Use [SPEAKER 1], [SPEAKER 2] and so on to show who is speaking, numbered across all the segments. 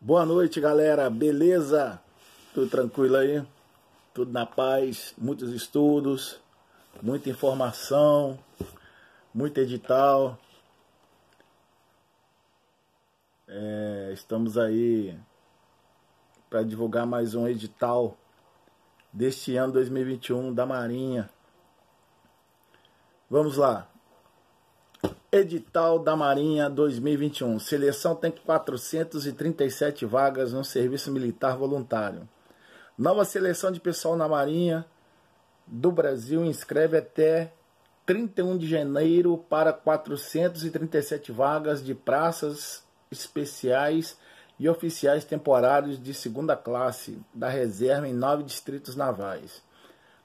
[SPEAKER 1] Boa noite, galera. Beleza? Tudo tranquilo aí? Tudo na paz? Muitos estudos, muita informação, muito edital. É, estamos aí para divulgar mais um edital deste ano 2021 da Marinha. Vamos lá. Edital da Marinha 2021. Seleção tem 437 vagas no serviço militar voluntário. Nova seleção de pessoal na Marinha do Brasil inscreve até 31 de janeiro para 437 vagas de praças especiais e oficiais temporários de segunda classe da reserva em nove distritos navais.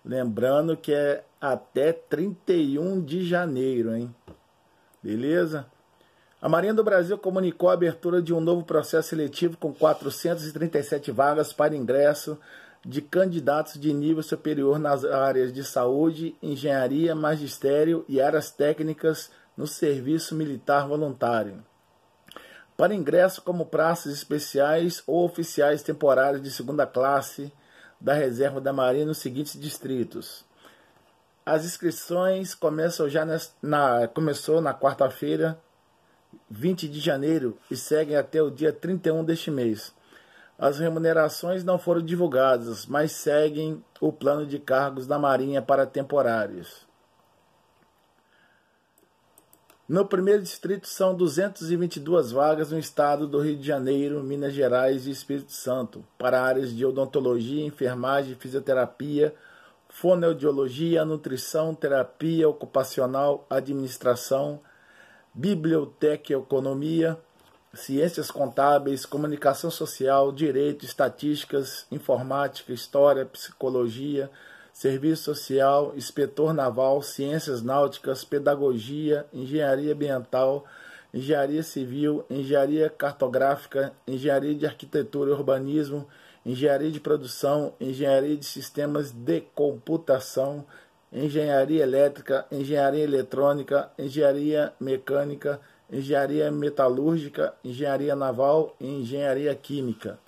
[SPEAKER 1] Lembrando que é até 31 de janeiro, hein? Beleza? A Marinha do Brasil comunicou a abertura de um novo processo seletivo com 437 vagas para ingresso de candidatos de nível superior nas áreas de saúde, engenharia, magistério e áreas técnicas no serviço militar voluntário. Para ingresso como praças especiais ou oficiais temporários de segunda classe da reserva da Marinha nos seguintes distritos: as inscrições começam já na, começou na quarta-feira, 20 de janeiro, e seguem até o dia 31 deste mês. As remunerações não foram divulgadas, mas seguem o plano de cargos da Marinha para temporários. No primeiro distrito são 222 vagas no estado do Rio de Janeiro, Minas Gerais e Espírito Santo, para áreas de odontologia, enfermagem, fisioterapia, fonoaudiologia, nutrição, terapia ocupacional, administração, biblioteca, economia, ciências contábeis, comunicação social, direito, estatísticas, informática, história, psicologia, serviço social, inspetor naval, ciências náuticas, pedagogia, engenharia ambiental, engenharia civil, engenharia cartográfica, engenharia de arquitetura e urbanismo, engenharia de produção, engenharia de sistemas de computação, engenharia elétrica, engenharia eletrônica, engenharia mecânica, engenharia metalúrgica, engenharia naval e engenharia química.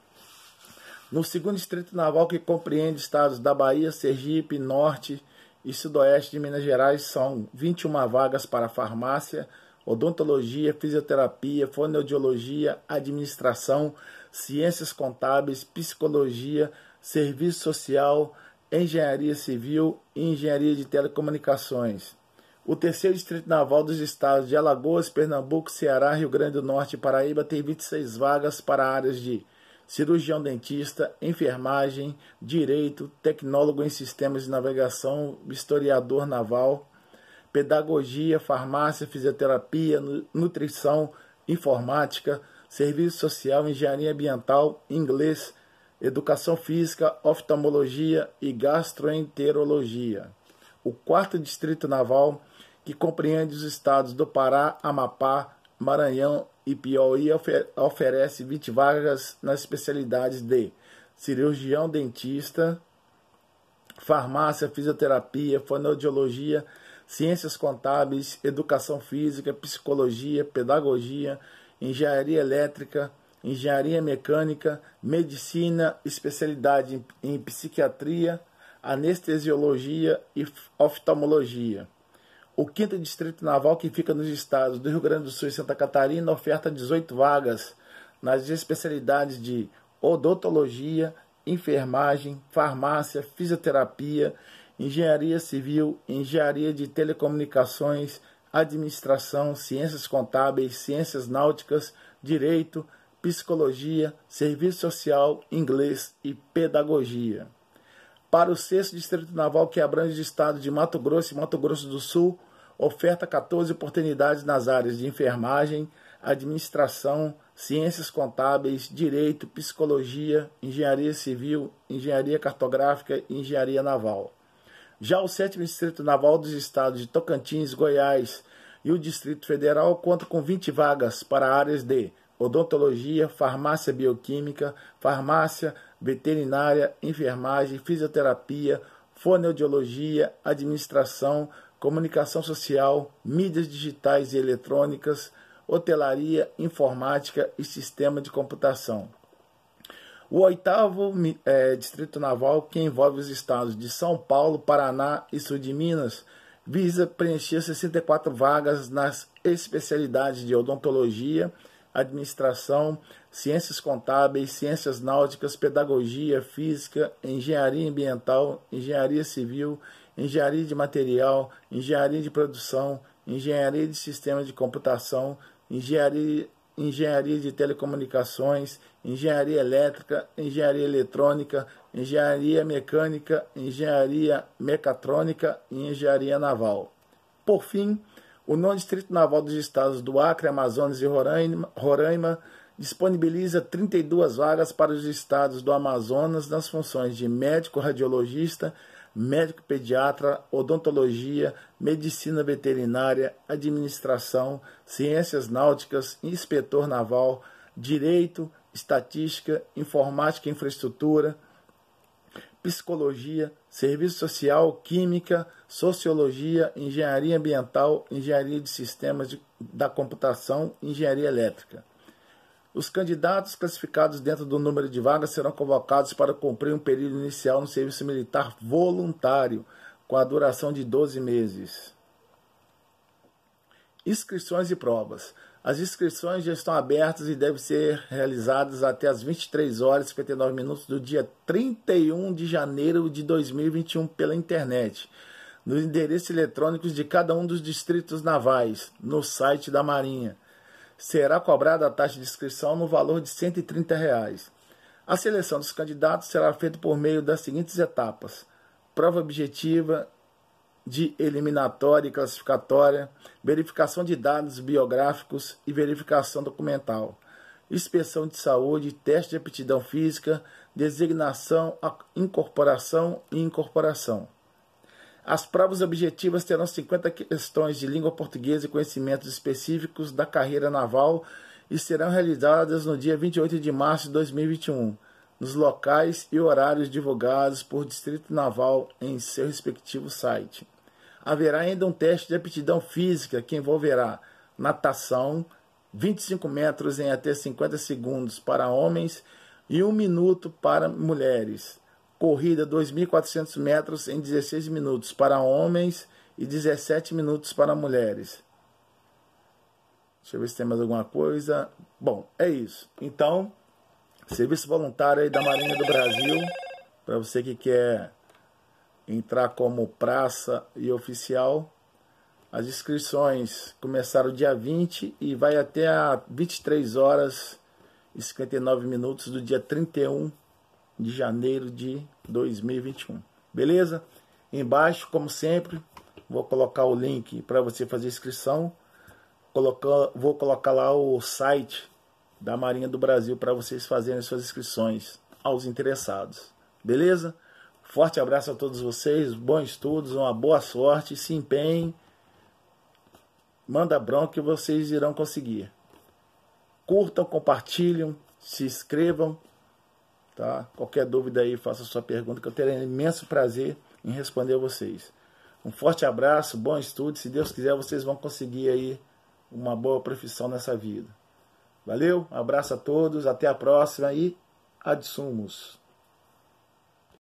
[SPEAKER 1] No segundo distrito naval, que compreende estados da Bahia, Sergipe, Norte e Sudoeste de Minas Gerais, são 21 vagas para farmácia, odontologia, fisioterapia, fonoaudiologia, administração, ciências contábeis, psicologia, serviço social, engenharia civil e engenharia de telecomunicações. O terceiro distrito naval dos estados de Alagoas, Pernambuco, Ceará, Rio Grande do Norte e Paraíba tem 26 vagas para áreas de cirurgião dentista, enfermagem, direito, tecnólogo em sistemas de navegação, historiador naval, pedagogia, farmácia, fisioterapia, nutrição, informática, serviço social, engenharia ambiental, inglês, educação física, oftalmologia e gastroenterologia. O quarto distrito naval, que compreende os estados do Pará, Amapá, Maranhão e Piauí, oferece 20 vagas nas especialidades de cirurgião dentista, farmácia, fisioterapia, fonoaudiologia, ciências contábeis, educação física, psicologia, pedagogia, engenharia elétrica, engenharia mecânica, medicina, especialidade em, em psiquiatria, anestesiologia e oftalmologia. O 5 Distrito Naval, que fica nos estados do Rio Grande do Sul e Santa Catarina, oferta 18 vagas nas especialidades de odontologia, enfermagem, farmácia, fisioterapia, engenharia civil, engenharia de telecomunicações, administração, ciências contábeis, ciências náuticas, direito, psicologia, serviço social, inglês e pedagogia. Para o sexto Distrito Naval, que abrange o estado de Mato Grosso e Mato Grosso do Sul, oferta 14 oportunidades nas áreas de enfermagem, administração, ciências contábeis, direito, psicologia, engenharia civil, engenharia cartográfica e engenharia naval. Já o sétimo Distrito Naval dos Estados de Tocantins, Goiás e o Distrito Federal conta com 20 vagas para áreas de odontologia, farmácia bioquímica, farmácia, veterinária, enfermagem, fisioterapia, fonoaudiologia, administração, comunicação social, mídias digitais e eletrônicas, hotelaria, informática e sistema de computação. O oitavo é, Distrito Naval, que envolve os estados de São Paulo, Paraná e Sul de Minas, visa preencher 64 vagas nas especialidades de odontologia, administração, ciências contábeis, ciências náuticas, pedagogia, física, engenharia ambiental, engenharia civil, engenharia de material, engenharia de produção, engenharia de sistema de computação, engenharia engenharia de telecomunicações, engenharia elétrica, engenharia eletrônica, engenharia mecânica, engenharia mecatrônica e engenharia naval. Por fim, o nono Distrito Naval dos Estados do Acre, Amazonas e Roraima, Roraima disponibiliza 32 vagas para os estados do Amazonas nas funções de médico radiologista médico pediatra, odontologia, medicina veterinária, administração, ciências náuticas, inspetor naval, direito, estatística, informática e infraestrutura, psicologia, serviço social, química, sociologia, engenharia ambiental, engenharia de sistemas de, da computação, engenharia elétrica. Os candidatos classificados dentro do número de vagas serão convocados para cumprir um período inicial no serviço militar voluntário, com a duração de 12 meses. Inscrições e provas. As inscrições já estão abertas e devem ser realizadas até as 23 horas e 59 minutos do dia 31 de janeiro de 2021 pela internet, nos endereços eletrônicos de cada um dos distritos navais, no site da Marinha será cobrada a taxa de inscrição no valor de R$ 130. Reais. A seleção dos candidatos será feita por meio das seguintes etapas: prova objetiva de eliminatória e classificatória, verificação de dados biográficos e verificação documental, inspeção de saúde, teste de aptidão física, designação, incorporação e incorporação. As provas objetivas terão 50 questões de língua portuguesa e conhecimentos específicos da carreira naval e serão realizadas no dia 28 de março de 2021, nos locais e horários divulgados por Distrito Naval em seu respectivo site. Haverá ainda um teste de aptidão física que envolverá natação, 25 metros em até 50 segundos para homens e 1 minuto para mulheres corrida 2.400 metros em 16 minutos para homens e 17 minutos para mulheres. Deixa eu ver se tem mais alguma coisa. Bom, é isso. Então, serviço voluntário aí da Marinha do Brasil, para você que quer entrar como praça e oficial. As inscrições começaram dia 20 e vai até a 23 horas e 59 minutos do dia 31 de janeiro de 2021. Beleza? Embaixo, como sempre, vou colocar o link para você fazer inscrição. vou colocar lá o site da Marinha do Brasil para vocês fazerem suas inscrições aos interessados. Beleza? Forte abraço a todos vocês, bons estudos, uma boa sorte, se empenhem. Manda bronca que vocês irão conseguir. Curtam, compartilham, se inscrevam Tá? Qualquer dúvida aí, faça sua pergunta, que eu terei imenso prazer em responder a vocês. Um forte abraço, bom estudo. Se Deus quiser, vocês vão conseguir aí uma boa profissão nessa vida. Valeu, um abraço a todos, até a próxima e ad